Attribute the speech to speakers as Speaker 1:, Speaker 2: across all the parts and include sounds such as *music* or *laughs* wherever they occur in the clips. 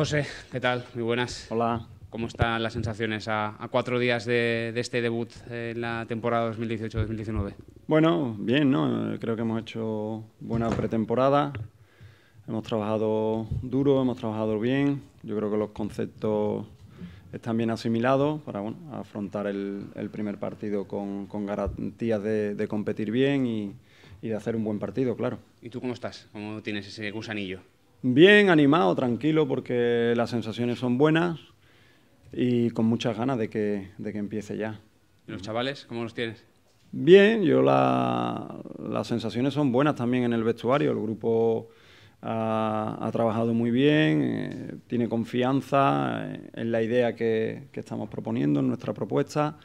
Speaker 1: José, ¿qué tal? Muy buenas. Hola. ¿Cómo están las sensaciones a, cuatro días de, este debut en la temporada 2018-2019?
Speaker 2: Bueno, bien, ¿no? Creo que hemos hecho buena pretemporada, hemos trabajado duro, hemos trabajado bien. Yo creo que los conceptos están bien asimilados para afrontar el, primer partido con, garantías de, competir bien y, y de hacer un buen partido, claro. ¿Y tú cómo estás?
Speaker 1: ¿Cómo tienes ese gusanillo?
Speaker 2: Bien animado, tranquilo, porque las sensaciones son buenas y con muchas ganas de que, de que empiece ya.
Speaker 1: ¿Y los chavales, cómo los tienes?
Speaker 2: Bien, yo la, las sensaciones son buenas también en el vestuario. El grupo ha, trabajado muy bien, eh, tiene confianza en eh, la idea que estamos proponiendo, en nuestra propuesta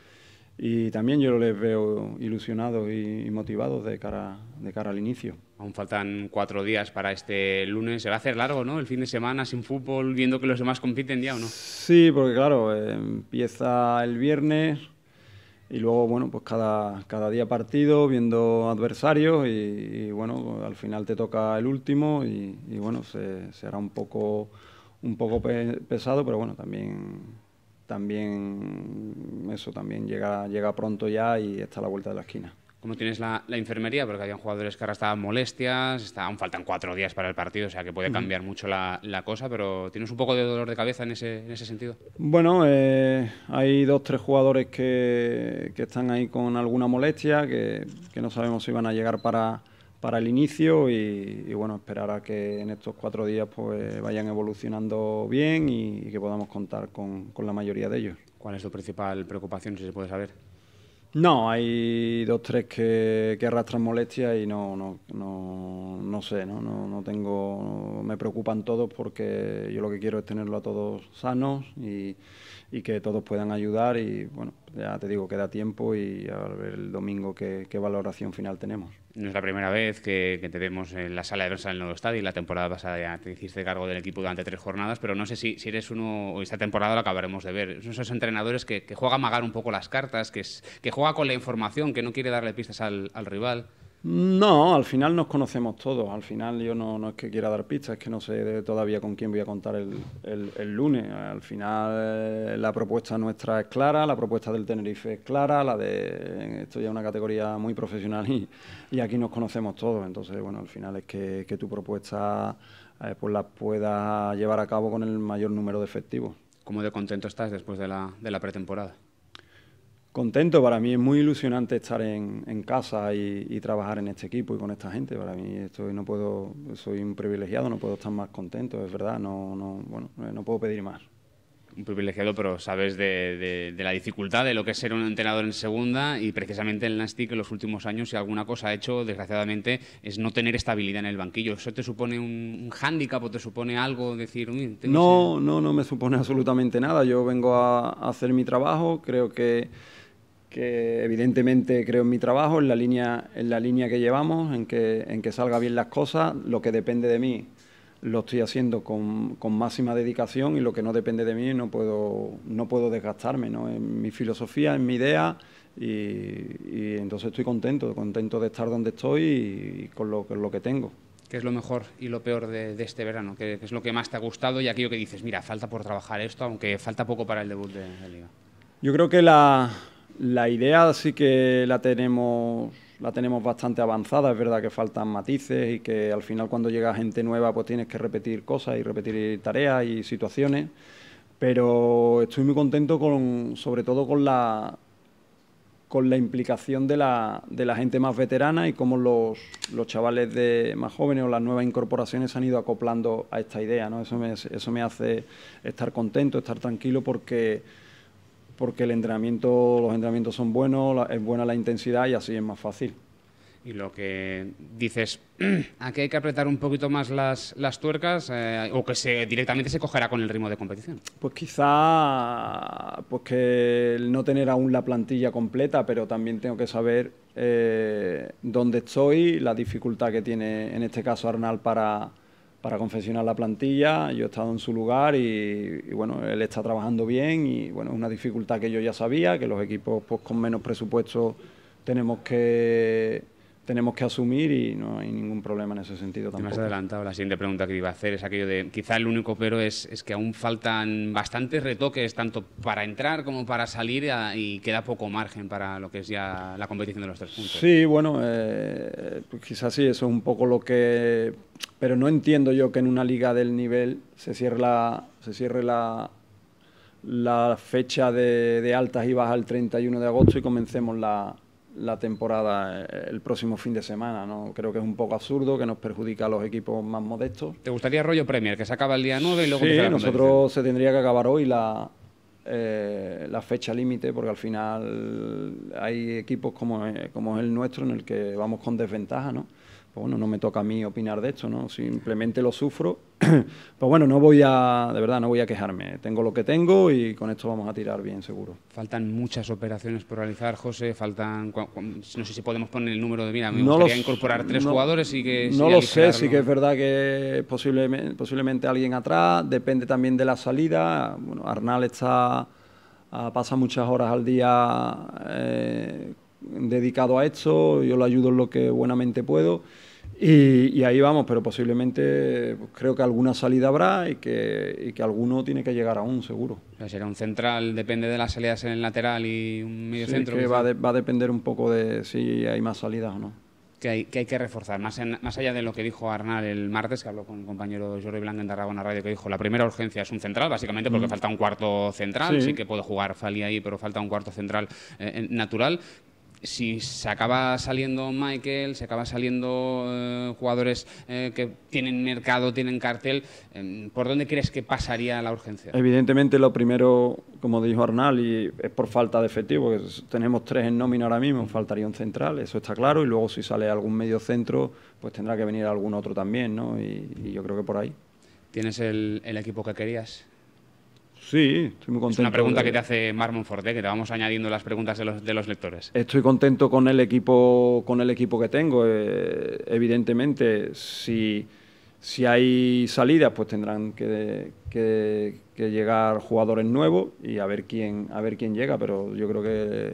Speaker 2: y también yo les veo ilusionados y motivados de cara, de cara al inicio.
Speaker 1: Aún faltan cuatro días para este lunes. Se va a hacer largo, ¿no? El fin de semana sin fútbol, viendo que los demás compiten ya o no.
Speaker 2: Sí, porque claro, empieza el viernes y luego, bueno, pues cada, cada día partido, viendo adversarios y, bueno, al final te toca el último y, bueno, se, será un poco, un poco pesado, pero bueno, también también eso también llega, llega pronto ya y está a la vuelta de la esquina.
Speaker 1: ¿Cómo tienes la, enfermería? Porque habían jugadores que ahora estaban molestias, está, aún faltan cuatro días para el partido, o sea que puede cambiar mucho la, cosa, pero ¿tienes un poco de dolor de cabeza en ese, en ese sentido?
Speaker 2: Bueno, eh, hay dos, tres jugadores que, están ahí con alguna molestia, que, que no sabemos si van a llegar para, para el inicio y, bueno, esperar a que en estos cuatro días pues vayan evolucionando bien y, que podamos contar con, la mayoría de ellos. ¿Cuál es tu principal preocupación, si se puede saber? No, hay dos, tres que, arrastran molestias y no, no, no, sé, no, no, tengo, me preocupan todos porque yo lo que quiero es tenerlo a todos sanos y, que todos puedan ayudar y bueno, ya te digo, queda tiempo y a ver el domingo qué valoración final tenemos.
Speaker 1: No es la primera vez que, que, vemos en la sala de prensa del nuevo estadio. La temporada pasada ya te hiciste cargo del equipo durante tres jornadas, pero no sé si, si eres uno, o esta temporada la acabaremos de ver. Son esos entrenadores que, que juega a magar un poco las cartas, que, es, que juega con la información, que no quiere darle pistas al, al rival.
Speaker 2: No, al final nos conocemos todos. Al final yo no, no es que quiera dar pistas, es que no sé todavía con quién voy a contar el, el, lunes. Al final eh, la propuesta nuestra es clara, la propuesta del Tenerife es clara, la de... Esto ya es una categoría muy profesional y, aquí nos conocemos todos. Entonces, bueno, al final es que, tu propuesta eh, pues la pueda llevar a cabo con el mayor número de efectivos. ¿Cómo de contento estás después de la, de la pretemporada? contento, para mí es muy ilusionante estar en, en casa y, trabajar en este equipo y con esta gente. Para mí estoy, no puedo, soy un privilegiado, no puedo estar más contento, es verdad, no, no, bueno, eh, no puedo pedir más.
Speaker 1: Un privilegiado, pero sabes de, de, la dificultad de lo que es ser un entrenador en segunda y precisamente el Nastic en los últimos años, si alguna cosa ha hecho, desgraciadamente, es no tener estabilidad en el banquillo. ¿Eso te supone un, un hándicap o te supone algo? decir
Speaker 2: No, no, no me supone absolutamente nada. Yo vengo a hacer mi trabajo, creo que que evidentemente creo en mi trabajo, en la línea, en la línea que llevamos, en que, en que salga bien las cosas, lo que depende de mí lo estoy haciendo con, con, máxima dedicación y lo que no depende de mí no puedo, no puedo desgastarme ¿no? en mi filosofía, en mi idea y, entonces estoy contento, contento de estar donde estoy y, con, lo, lo que tengo. ¿Qué es lo
Speaker 1: mejor y lo peor de, este verano? ¿Qué, es lo que más te ha gustado y aquello que dices, mira, falta por trabajar esto, aunque falta poco para el debut de la liga?
Speaker 2: Yo creo que la, la idea sí que la tenemos, la tenemos bastante avanzada, es verdad que faltan matices y que al final cuando llega gente nueva pues tienes que repetir cosas y repetir tareas y situaciones, pero estoy muy contento con, sobre todo con la, con la implicación de la, de la gente más veterana y cómo los, chavales de más jóvenes o las nuevas incorporaciones se han ido acoplando a esta idea. Eso, me, eso me hace estar contento, estar tranquilo porque porque el entrenamiento, los entrenamientos son buenos, es buena la intensidad y así es más fácil.
Speaker 1: Y lo que dices, *clears throat* aquí hay que apretar un poquito más las, las tuercas eh, o que se, directamente se cogerá con el ritmo de competición.
Speaker 2: Pues quizá pues que no tener aún la plantilla completa, pero también tengo que saber eh, dónde estoy, la dificultad que tiene en este caso Arnal para, para confeccionar la plantilla, yo he estado en su lugar y, bueno, él está trabajando bien y bueno, es una dificultad que yo ya sabía, que los equipos pues, con menos presupuesto tenemos que tenemos que asumir y no hay ningún problema en ese sentido tampoco. has
Speaker 1: adelantado, la siguiente pregunta que iba a hacer es aquello de, quizá el único pero es, es que aún faltan bastantes retoques, tanto para entrar como para salir y queda poco margen para lo que es ya la competición de los tres puntos. Sí,
Speaker 2: bueno, eh, pues quizás sí, eso es un poco lo que... Pero no entiendo yo que en una liga del nivel se cierre la, se cierre la, la fecha de, de altas y bajas el 31 de agosto y comencemos la la temporada eh, el próximo fin de semana. ¿no? Creo que es un poco absurdo, que nos perjudica a los equipos más modestos.
Speaker 1: ¿Te gustaría rollo Premier, que se acaba el día 9 y luego... Sí, nosotros
Speaker 2: se tendría que acabar hoy la, eh, la fecha límite, porque al final hay equipos como, eh, como es el nuestro en el que vamos con desventaja, ¿no? Pues bueno, no me toca a mí opinar de esto, ¿no? Simplemente lo sufro. *clears throat* pues bueno, no voy a, de verdad, no voy a quejarme. Tengo lo que tengo y con esto vamos a tirar bien, seguro. Faltan muchas operaciones
Speaker 1: por realizar, José. Faltan, no sé si podemos poner el número de, mira, me no gustaría incorporar tres jugadores y que... No lo sé, sí que es
Speaker 2: verdad que posiblemente, posiblemente alguien atrás. Depende también de la salida. Bueno, Arnal Pasa muchas horas al día eh, dedicado a esto, yo lo ayudo en lo que buenamente puedo. Y, ahí vamos, pero posiblemente pues, creo que alguna salida habrá y que, que, alguno tiene que llegar aún, seguro. será un
Speaker 1: central, depende de las salidas en el lateral y un medio centro. va,
Speaker 2: va a depender un poco de si hay más salidas o no. Que hay, que reforzar, más,
Speaker 1: más allá de lo que dijo Arnal el martes, que habló con el compañero Jordi Blanco en Tarragona Radio, que dijo la primera urgencia es un central, básicamente porque mm. falta un cuarto central, sí. que puedo jugar Fali ahí, pero falta un cuarto central eh, eh, natural si se acaba saliendo Michael, se acaba saliendo eh, jugadores eh, que tienen mercado, tienen cartel, em, ¿por dónde crees que pasaría la urgencia?
Speaker 2: Evidentemente lo primero, como dijo Arnal, y es por falta de efectivo, que tenemos tres en nómina ahora mismo, faltaría un central, eso está claro, y luego si sale algún medio centro, pues tendrá que venir algún otro también, ¿no? Y, yo creo que por ahí. ¿Tienes el, el equipo que querías Sí, estoy muy contento. Es una pregunta que te
Speaker 1: hace Marmon Forte, que te vamos añadiendo las preguntas de los, de los, lectores.
Speaker 2: Estoy contento con el equipo, con el equipo que tengo. Eh, evidentemente, si, hay salidas, pues tendrán que, que, llegar jugadores nuevos y a ver quién, a ver quién llega. Pero yo creo que,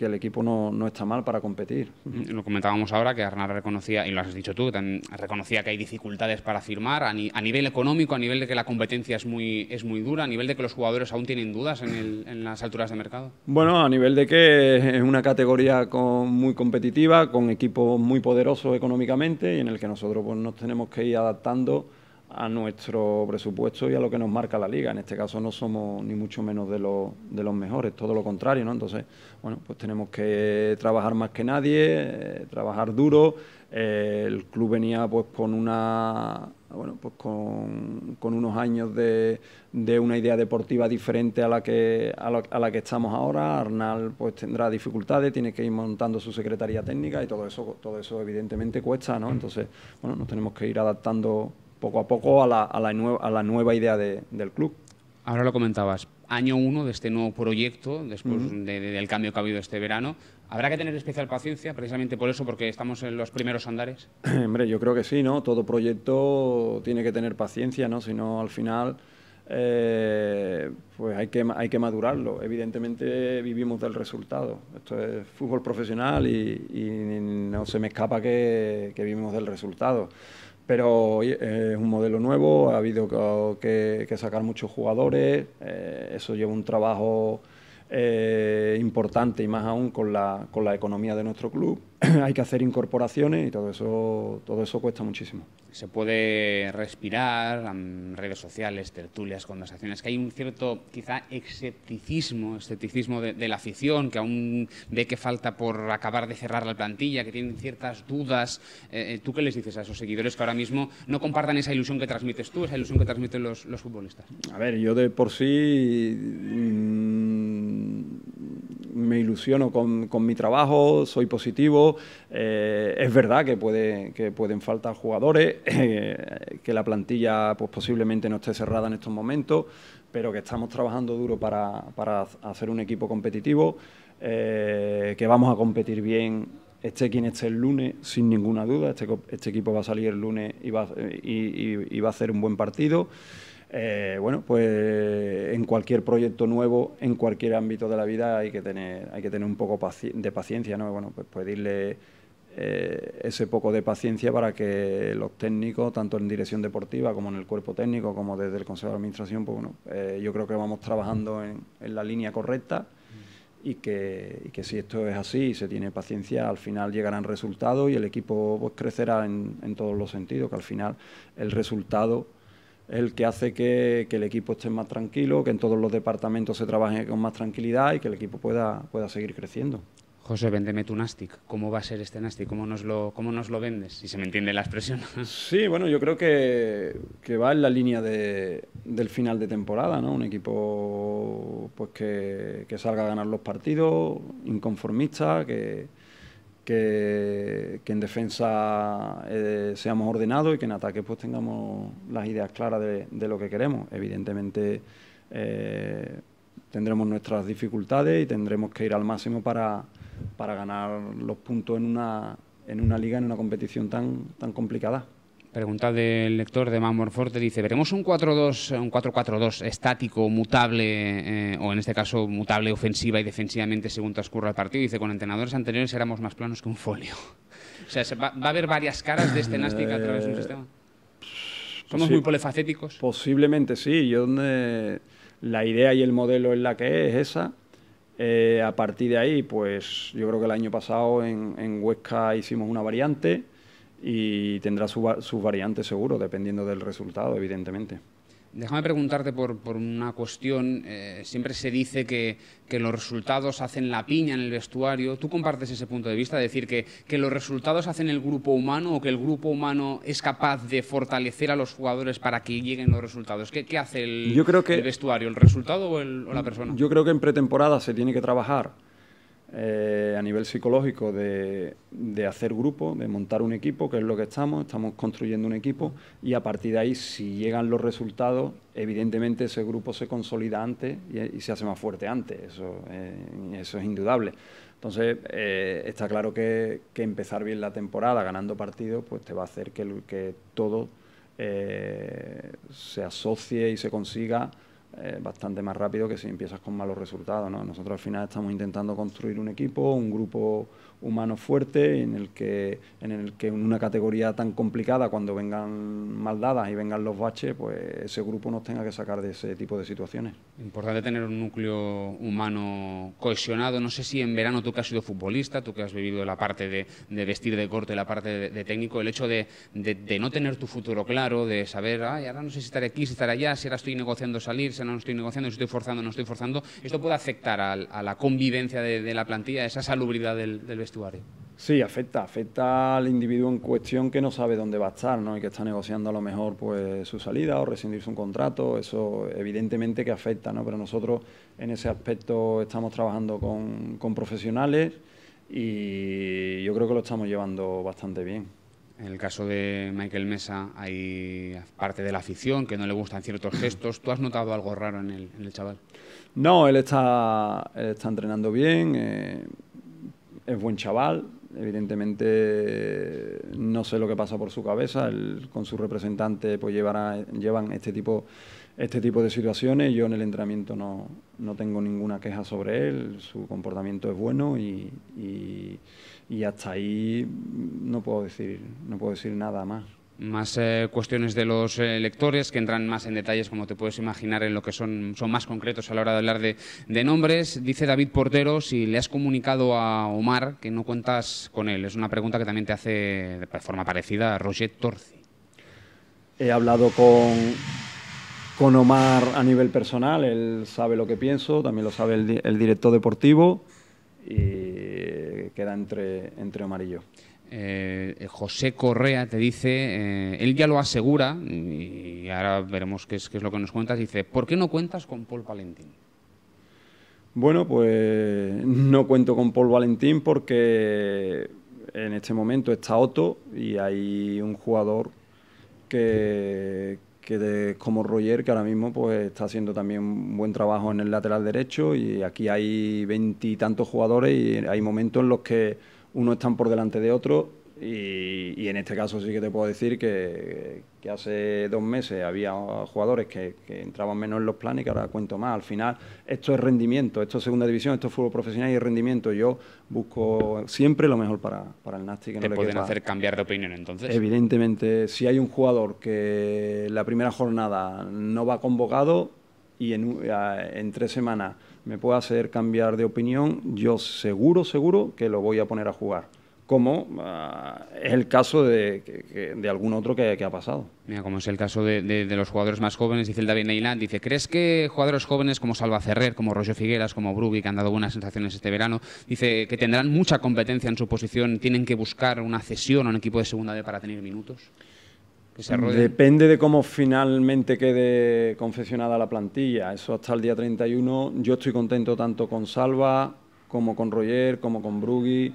Speaker 2: que el equipo no, está mal para competir.
Speaker 1: Lo comentábamos ahora que Arnar reconocía, y lo has dicho tú, reconocía que hay dificultades para firmar a, nivel económico, a nivel de que la competencia es muy, es muy dura, a nivel de que los jugadores aún tienen dudas en, las alturas de mercado.
Speaker 2: Bueno, a nivel de que es una categoría muy competitiva, con equipos muy poderosos económicamente y en el que nosotros pues, nos tenemos que ir adaptando a nuestro presupuesto y a lo que nos marca la liga. En este caso no somos ni mucho menos de, los, mejores, todo lo contrario, ¿no? Entonces, bueno, pues tenemos que trabajar más que nadie, eh, trabajar duro. Eh, el club venía pues con una bueno, pues con, unos años de, una idea deportiva diferente a la que a, la, que estamos ahora. Arnal pues tendrá dificultades, tiene que ir montando su secretaría técnica y todo eso, todo eso evidentemente cuesta, ¿no? Entonces, bueno, nos tenemos que ir adaptando poco a poco a la, nueva, idea del club.
Speaker 1: Ahora lo comentabas, año uno de este nuevo proyecto, después del cambio que ha habido este verano. ¿Habrá que tener especial paciencia precisamente por eso, porque estamos en los primeros andares?
Speaker 2: *clears throat* Hombre, yo creo que sí, ¿no? Todo proyecto tiene que tener paciencia, ¿no? Si no, al final, eh, pues hay que, hay que madurarlo. Evidentemente vivimos del resultado. Esto es fútbol profesional y, no se me escapa que vivimos del resultado. Pero es un modelo nuevo, ha habido que, sacar muchos jugadores, eh, eso lleva un trabajo eh, importante y más aún con la economía de nuestro club. *clears throat* hay que hacer incorporaciones y todo eso, todo eso cuesta muchísimo. Se
Speaker 1: puede respirar, en redes sociales, tertulias, conversaciones, que hay un cierto quizá escepticismo, escepticismo de, la afición, que aún ve que falta por acabar de cerrar la plantilla, que tienen ciertas dudas. Eh, eh, ¿Tú qué les dices a esos seguidores que ahora mismo no compartan esa ilusión que transmites tú, esa ilusión que transmiten los, futbolistas?
Speaker 2: A ver, yo de por sí... Mm, me ilusiono con, con mi trabajo, soy positivo. Eh, es verdad que, puede, que pueden faltar jugadores, *laughs* eh, que la plantilla pues, posiblemente no esté cerrada en estos momentos, pero que estamos trabajando duro para, hacer un equipo competitivo, eh, que vamos a competir bien este quien esté el lunes, sin ninguna duda. Este, este equipo va a salir el lunes y va, y va a hacer un buen partido. Eh, bueno, pues en cualquier proyecto nuevo, en cualquier ámbito de la vida hay que tener, hay que tener un poco de paciencia, ¿no? Bueno, pues pedirle pues eh, ese poco de paciencia para que los técnicos, tanto en dirección deportiva como en el cuerpo técnico, como desde el Consejo de Administración, pues bueno, eh, yo creo que vamos trabajando en, la línea correcta y que, que, si esto es así y se tiene paciencia, al final llegarán resultados y el equipo pues, crecerá en, en todos los sentidos, que al final el resultado el que hace que, el equipo esté más tranquilo, que en todos los departamentos se trabaje con más tranquilidad y que el equipo pueda, pueda seguir creciendo. José, véndeme tu Nastic.
Speaker 1: ¿Cómo va a ser este Nastic? ¿Cómo nos lo, cómo nos lo vendes? Si se me entiende la expresión. *laughs*
Speaker 2: Sí, bueno, yo creo que, va en la línea del final de temporada, ¿no? Un equipo pues que, que salga a ganar los partidos, inconformista, que, que, en defensa eh, seamos ordenados y que en ataque pues tengamos las ideas claras de, lo que queremos. Evidentemente eh, tendremos nuestras dificultades y tendremos que ir al máximo para, para ganar los puntos en una, en una liga, en una competición tan, tan complicada.
Speaker 1: Pregunta del lector de Mamorforte, dice, ¿veremos un 4-2, un 4-4-2 estático, mutable, eh, o en este caso mutable ofensiva y defensivamente según transcurra el partido? Dice, con entrenadores anteriores éramos más planos que un folio. *laughs* o sea, va, a haber varias caras de este a través de un eh, sistema? Pues ¿Somos muy
Speaker 2: polifacéticos? Posiblemente sí. Yo, la idea y el modelo en la que es, es esa. Eh, a partir de ahí, pues yo creo que el año pasado en, en Huesca hicimos una variante y tendrá sus variantes, seguro, dependiendo del resultado, evidentemente. Déjame preguntarte
Speaker 1: por, por una cuestión. Eh, siempre se dice que, que, los resultados hacen la piña en el vestuario. ¿Tú compartes ese punto de vista? Decir que, que, los resultados hacen el grupo humano o que el grupo humano es capaz de fortalecer a los jugadores para que lleguen los resultados. ¿Qué, qué hace el, el vestuario? ¿El
Speaker 2: resultado o la persona? Yo creo que en pretemporada se tiene que trabajar eh, a nivel psicológico de, hacer grupo, de montar un equipo, que es lo que estamos, estamos construyendo un equipo y a partir de ahí, si llegan los resultados, evidentemente ese grupo se consolida antes y, se hace más fuerte antes, eso, eh, eso es indudable. Entonces, eh, está claro que, que, empezar bien la temporada ganando partidos, pues te va a hacer que, que todo se asocie y se consiga eh, bastante más rápido que si empiezas con malos resultados. ¿no? Nosotros al final estamos intentando construir un equipo, un grupo humano fuerte en el que en el que en una categoría tan complicada cuando vengan maldadas y vengan los baches, pues ese grupo nos tenga que sacar de ese tipo de situaciones.
Speaker 1: Importante tener un núcleo humano cohesionado. No sé si en verano tú que has sido futbolista, tú que has vivido la parte de, vestir de corte, la parte de, técnico, el hecho de, no tener tu futuro claro, de saber, ay, ahora no sé si estaré aquí, si estaré allá, si ahora estoy negociando salir, no estoy negociando, no estoy forzando, no estoy forzando, esto puede afectar a, la convivencia de, la plantilla, a esa salubridad del, vestuario.
Speaker 2: Sí, afecta, afecta al individuo en cuestión que no sabe dónde va a estar, Y que está negociando a lo mejor pues su salida o rescindirse un contrato, eso evidentemente que afecta, ¿no? Pero nosotros en ese aspecto estamos trabajando con profesionales y yo creo que lo estamos llevando bastante bien. En el
Speaker 1: caso de Michael Mesa hay parte de la afición que no le gustan ciertos gestos. ¿Tú has
Speaker 2: notado algo raro en el, en el chaval? No, él está, está entrenando bien, eh, es buen chaval, Evidentemente, no sé lo que pasa por su cabeza. con su representante pues, llevan este, este tipo, de situaciones. Yo en el entrenamiento no, tengo ninguna queja sobre él. Su comportamiento es bueno y, y hasta ahí no puedo decir, no puedo decir nada más
Speaker 1: más eh, cuestiones de los eh, lectores que entran más en detalles, como te puedes imaginar, en lo que son, más concretos a la hora de hablar de, nombres. Dice David Portero si le has comunicado a Omar que no cuentas con él. Es una pregunta que también te hace de forma parecida a Roger Torci.
Speaker 2: He hablado con, Omar a nivel personal, él sabe lo que pienso, también lo sabe el, director deportivo y queda entre, entre Omar y yo. Eh, José Correa
Speaker 1: te dice, eh, él ya lo asegura, y ahora veremos qué es, lo que nos cuentas, dice, ¿por qué no cuentas con Paul Valentín?
Speaker 2: Bueno, pues no cuento con Paul Valentín porque en este momento está Otto y hay un jugador que, que como Roger, que ahora mismo pues está haciendo también un buen trabajo en el lateral derecho y aquí hay veintitantos jugadores y hay momentos en los que uno están por delante de otro y, en este caso sí que te puedo decir que, hace dos meses había jugadores que, entraban menos en los planes, y que ahora cuento más. Al final, esto es rendimiento, esto es segunda división, esto es fútbol profesional y es rendimiento. Yo busco siempre lo mejor para, el Nastic. ¿Te no pueden hacer
Speaker 1: cambiar de opinión entonces?
Speaker 2: Evidentemente, si hay un jugador que la primera jornada no va convocado, y ah, en, tres semanas me pueda hacer cambiar de opinión, yo seguro, seguro que lo voy a poner a jugar como ah, es el caso de, de algún otro que, ha pasado.
Speaker 1: Mira, como es el caso de, de, los jugadores más jóvenes, dice el David Neyland, dice, ¿crees que jugadores jóvenes como Salva Ferrer, como Roger Figueras, como brubi que han dado buenas sensaciones este verano, dice que tendrán mucha competencia en su posición, tienen que buscar una cesión a un equipo de segunda D para tener
Speaker 2: minutos? Depende de cómo finalmente quede confeccionada la plantilla. Eso hasta el día 31. Yo estoy contento tanto con Salva, como con Roger, como con Brugui.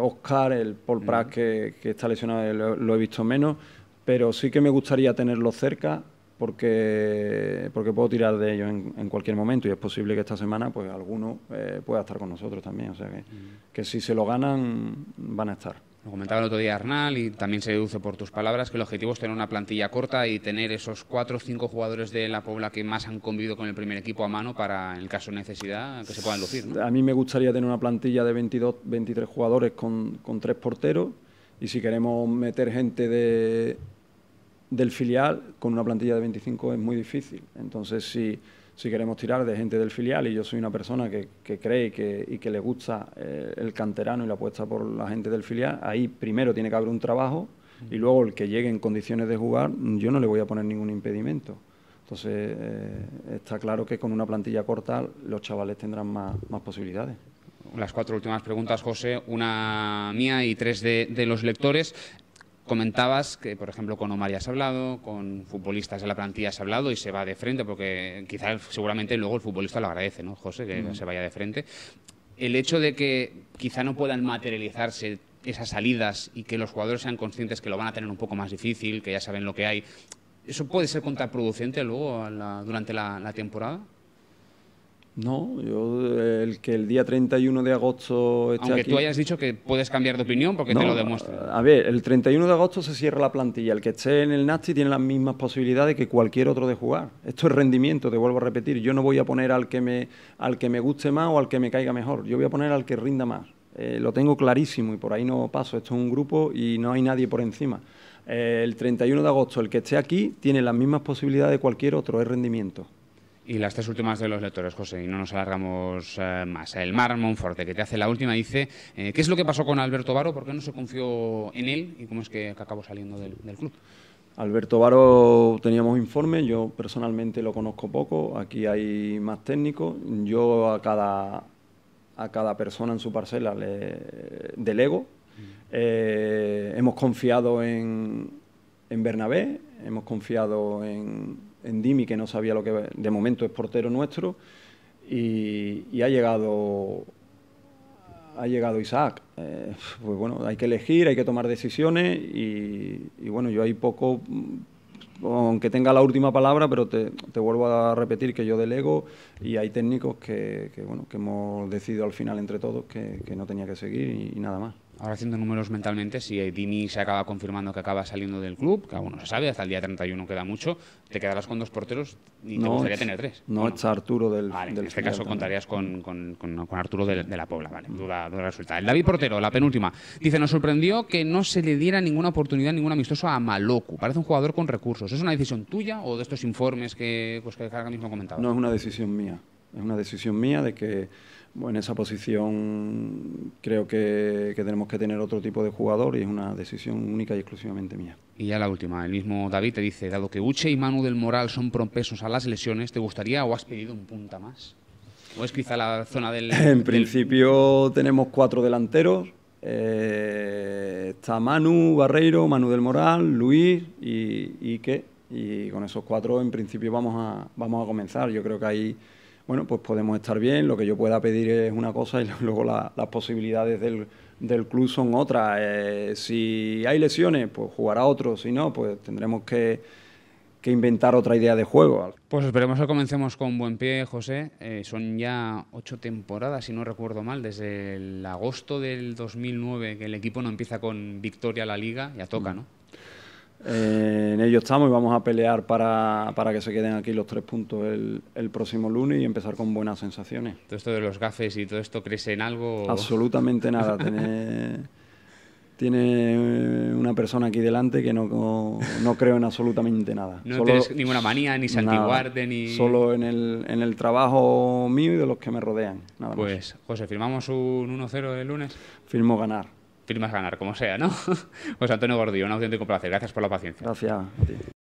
Speaker 2: Oscar, eh, el Paul mm. Pratt que, está lesionado, lo, he visto menos, pero sí que me gustaría tenerlo cerca porque, porque puedo tirar de ellos en, cualquier momento y es posible que esta semana pues alguno eh, pueda estar con nosotros también, o sea que mm. si se lo ganan van a estar. Lo comentaba
Speaker 1: el otro día Arnal y también se deduce por tus palabras que el objetivo es tener una plantilla corta y tener esos cuatro o cinco jugadores de la Pobla que más han convivido con el primer equipo a mano para, en caso de necesidad, que se puedan lucir.
Speaker 2: A mí me gustaría tener una plantilla de 22, 23 jugadores con, tres porteros y si queremos meter gente de, del filial con una plantilla de 25 es muy difícil. Entonces, si si queremos tirar de gente del filial, y yo soy una persona que, cree y que, y que, le gusta eh, el canterano y la apuesta por la gente del filial, ahí primero tiene que haber un trabajo y luego el que llegue en condiciones de jugar, yo no le voy a poner ningún impedimento. Entonces, eh, está claro que con una plantilla corta los chavales tendrán más, posibilidades las cuatro últimas preguntas,
Speaker 1: José, una mía y tres de, de los lectores. Comentabas que, por ejemplo, con Omar ya has hablado, con futbolistas de la plantilla ha hablado y se va de frente, porque quizás seguramente luego el futbolista lo agradece, ¿no, José? Que se vaya de frente. El hecho de que quizá no puedan materializarse esas salidas y que los jugadores sean conscientes que lo van a tener un poco más difícil, que ya saben lo que hay, ¿eso puede ser contraproducente luego durante la temporada?
Speaker 2: No, yo el que el día 31 de agosto Aunque tú hayas
Speaker 1: dicho que puedes cambiar de opinión porque te lo demuestra.
Speaker 2: A ver, el 31 de agosto se cierra la plantilla. El que esté en el Nasti tiene las mismas posibilidades que cualquier otro de jugar. Esto es rendimiento, te vuelvo a repetir. Yo no voy a poner al que me, al que me guste más o al que me caiga mejor. Yo voy a poner al que rinda más. Eh, lo tengo clarísimo y por ahí no paso. Esto es un grupo y no hay nadie por encima. Eh, el 31 de agosto, el que esté aquí tiene las mismas posibilidades que cualquier otro. Es rendimiento.
Speaker 1: Y las tres últimas de los lectores, José, y no nos alargamos eh, más. El Mar Monforte, que te hace la última, dice, eh, ¿qué es lo que pasó con Alberto Varo? ¿Por qué no se confió en él? ¿Y cómo es que, acabó saliendo del, club?
Speaker 2: Alberto Varo teníamos informe, yo personalmente lo conozco poco, aquí hay más técnicos, yo a cada, a cada persona en su parcela le delego, mm. eh, hemos confiado en Bernabé, hemos confiado en en Dimi, que no sabía lo que de momento es portero nuestro, y, ha llegado ha llegado Isaac. Eh, pues bueno, hay que elegir, hay que tomar decisiones y, bueno, yo hay poco, aunque tenga la última palabra, pero te, vuelvo a repetir que yo delego y hay técnicos que, bueno, que hemos decidido al final entre todos que, no tenía que seguir y nada más
Speaker 1: ahora haciendo números mentalmente, si Dini se acaba confirmando que acaba saliendo del club, que aún no se sabe, hasta el día 31 queda mucho, te quedarás con dos porteros y no, te gustaría tener tres.
Speaker 2: No, es Arturo del, En este caso contarías
Speaker 1: con, Arturo de, la Pobla, vale, duda, resulta. El David Portero, la penúltima, dice, nos sorprendió que no se le diera ninguna oportunidad, ningún amistoso a Maloku. Parece un jugador con recursos. ¿Es una decisión
Speaker 2: tuya o de estos informes que, pues, que mismo comentado? No, es una decisión mía. Es una decisión mía de que en esa posición creo que, tenemos que tener otro tipo de jugador y es una decisión única y exclusivamente mía.
Speaker 1: Y ya la última, el mismo David te dice, dado que Uche y Manu del Moral son propensos a las lesiones, ¿te gustaría o has pedido un punta más? ¿O es quizá la zona
Speaker 2: del...? *laughs* En principio tenemos cuatro delanteros, eh, está Manu, Barreiro, Manu del Moral, Luis y, qué. Y con esos cuatro en principio vamos a, vamos a comenzar. Yo creo que ahí... Hay bueno, pues podemos estar bien, lo que yo pueda pedir es una cosa y *laughs* luego las posibilidades del, del, club son otras. Eh, si hay lesiones, pues jugará otro, si no, pues tendremos que, inventar otra idea de juego.
Speaker 1: Pues esperemos que comencemos con buen pie, José. Eh, son ya ocho temporadas, si no recuerdo mal, desde el agosto del 2009 que el equipo no empieza con victoria a la liga, ya toca,
Speaker 2: mm. ¿no? en ello estamos y vamos a pelear para, que se queden aquí los tres puntos el, próximo lunes y empezar con buenas sensaciones.
Speaker 1: ¿Todo esto de los gafes y todo esto crece en algo? Absolutamente nada.
Speaker 2: *laughs* Tiene, eh, una persona aquí delante que no, creo en absolutamente nada. No tienes ninguna manía, ni santiguarde, ni... Solo en el, en el trabajo mío y de los que me rodean. pues, José, ¿firmamos un 1-0 el lunes? Firmo ganar. Filmas ganar, como sea, ¿no?
Speaker 1: *laughs* Pues Antonio Gordillo, un auténtico placer. Gracias por la paciencia. Gracias